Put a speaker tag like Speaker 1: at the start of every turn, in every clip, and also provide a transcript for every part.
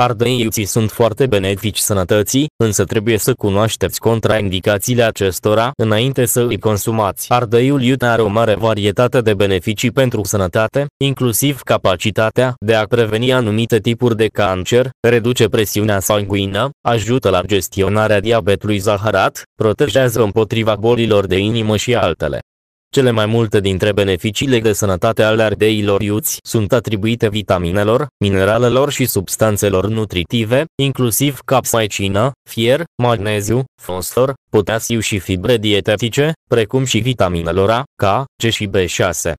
Speaker 1: Ardeiuții sunt foarte benefici sănătății, însă trebuie să cunoașteți contraindicațiile acestora înainte să îi consumați. Ardeiul iute are o mare varietate de beneficii pentru sănătate, inclusiv capacitatea de a preveni anumite tipuri de cancer, reduce presiunea sanguină, ajută la gestionarea diabetului zaharat, protejează împotriva bolilor de inimă și altele. Cele mai multe dintre beneficiile de sănătate ale ardeilor iuți sunt atribuite vitaminelor, mineralelor și substanțelor nutritive, inclusiv capsaicină, fier, magneziu, fosfor, potasiu și fibre dietetice, precum și vitaminelor A, K, C și B6.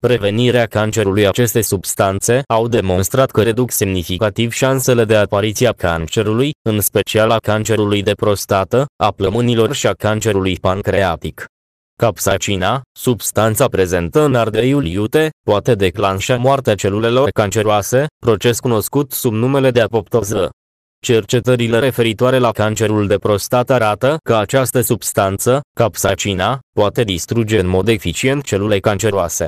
Speaker 1: Prevenirea cancerului Aceste substanțe au demonstrat că reduc semnificativ șansele de apariția cancerului, în special a cancerului de prostată, a plămânilor și a cancerului pancreatic. Capsacina, substanța prezentă în ardeiul iute, poate declanșa moartea celulelor canceroase, proces cunoscut sub numele de apoptoză. Cercetările referitoare la cancerul de prostată arată că această substanță, capsacina, poate distruge în mod eficient celule canceroase.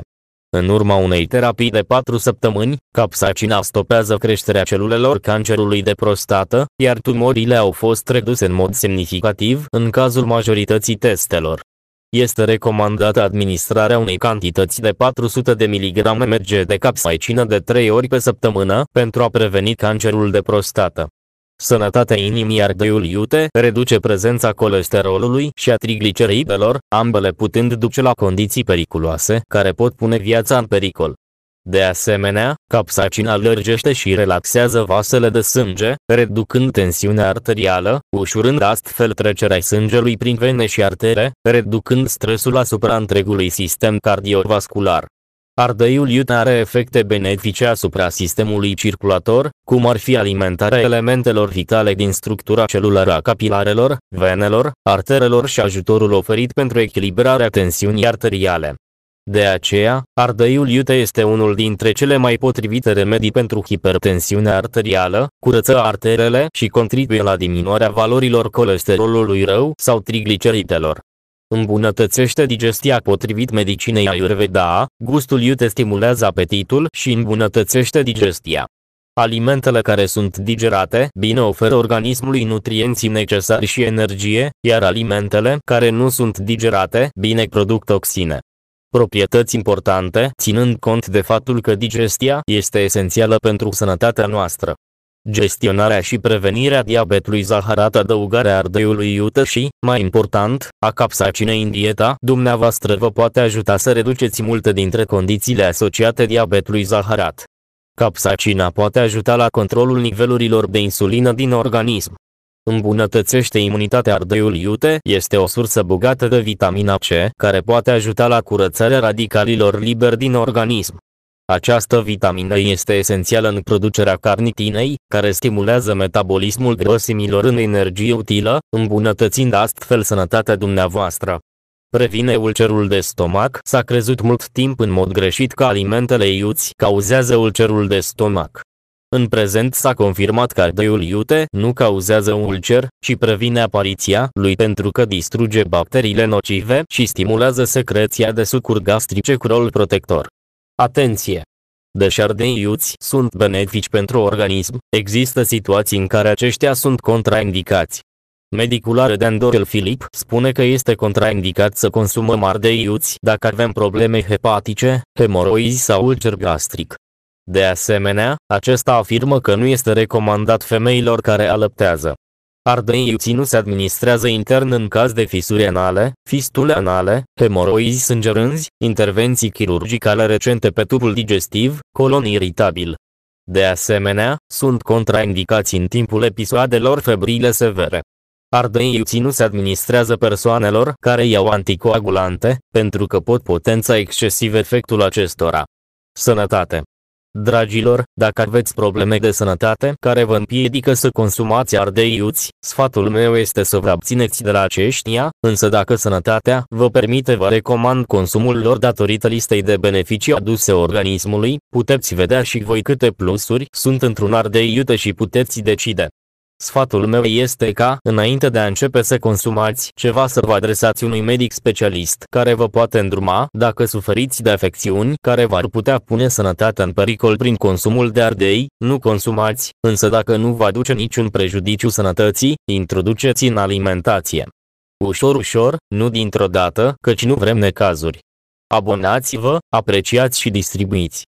Speaker 1: În urma unei terapii de 4 săptămâni, capsacina stopează creșterea celulelor cancerului de prostată, iar tumorile au fost reduse în mod semnificativ în cazul majorității testelor este recomandată administrarea unei cantități de 400 de mg mg de capsaicină de 3 ori pe săptămână pentru a preveni cancerul de prostată. Sănătatea inimii ardeiul iute reduce prezența colesterolului și a trigliceridelor, ambele putând duce la condiții periculoase care pot pune viața în pericol. De asemenea, capsacina lărgește și relaxează vasele de sânge, reducând tensiunea arterială, ușurând astfel trecerea sângelui prin vene și artere, reducând stresul asupra întregului sistem cardiovascular. Ardeiul iute are efecte benefice asupra sistemului circulator, cum ar fi alimentarea elementelor vitale din structura celulară a capilarelor, venelor, arterelor și ajutorul oferit pentru echilibrarea tensiunii arteriale. De aceea, ardăiul iute este unul dintre cele mai potrivite remedii pentru hipertensiunea arterială, curăță arterele și contribuie la diminuarea valorilor colesterolului rău sau trigliceritelor. Îmbunătățește digestia potrivit medicinei Ayurveda, gustul iute stimulează apetitul și îmbunătățește digestia. Alimentele care sunt digerate bine oferă organismului nutrienții necesari și energie, iar alimentele care nu sunt digerate bine produc toxine proprietăți importante, ținând cont de faptul că digestia este esențială pentru sănătatea noastră. Gestionarea și prevenirea diabetului zaharat adăugarea ardeiului iută și, mai important, a capsacinei în dieta dumneavoastră vă poate ajuta să reduceți multe dintre condițiile asociate diabetului zaharat. Capsacina poate ajuta la controlul nivelurilor de insulină din organism, Îmbunătățește imunitatea ardeiul iute este o sursă bogată de vitamina C, care poate ajuta la curățarea radicalilor liberi din organism. Această vitamină este esențială în producerea carnitinei, care stimulează metabolismul grăsimilor în energie utilă, îmbunătățind astfel sănătatea dumneavoastră. Previne ulcerul de stomac S-a crezut mult timp în mod greșit că alimentele iuți cauzează ulcerul de stomac. În prezent s-a confirmat că ardeiul iute nu cauzează un ulcer, ci previne apariția lui pentru că distruge bacteriile nocive și stimulează secreția de sucuri gastrice cu rol protector. Atenție! Deși ardei iuți sunt benefici pentru organism, există situații în care aceștia sunt contraindicați. Medicul Arden Dorel Filip spune că este contraindicat să consumăm ardei iuți dacă avem probleme hepatice, hemoroizi sau ulcer gastric. De asemenea, acesta afirmă că nu este recomandat femeilor care alăptează. Ardeiuții nu se administrează intern în caz de fisuri anale, fistule anale, hemoroizi sângerânzi, intervenții chirurgicale recente pe tubul digestiv, colon iritabil. De asemenea, sunt contraindicați în timpul episoadelor febrile severe. Ardeiuții nu se administrează persoanelor care iau anticoagulante, pentru că pot potența excesiv efectul acestora. Sănătate Dragilor, dacă aveți probleme de sănătate care vă împiedică să consumați ardei iuți, sfatul meu este să vă abțineți de la aceștia, însă dacă sănătatea vă permite vă recomand consumul lor datorită listei de beneficii aduse organismului, puteți vedea și voi câte plusuri sunt într-un ardei iute și puteți decide. Sfatul meu este ca, înainte de a începe să consumați ceva să vă adresați unui medic specialist care vă poate îndruma dacă suferiți de afecțiuni care v-ar putea pune sănătatea în pericol prin consumul de ardei, nu consumați, însă dacă nu vă aduce niciun prejudiciu sănătății, introduceți în alimentație. Ușor ușor, nu dintr-o dată, căci nu vrem necazuri. Abonați-vă, apreciați și distribuiți.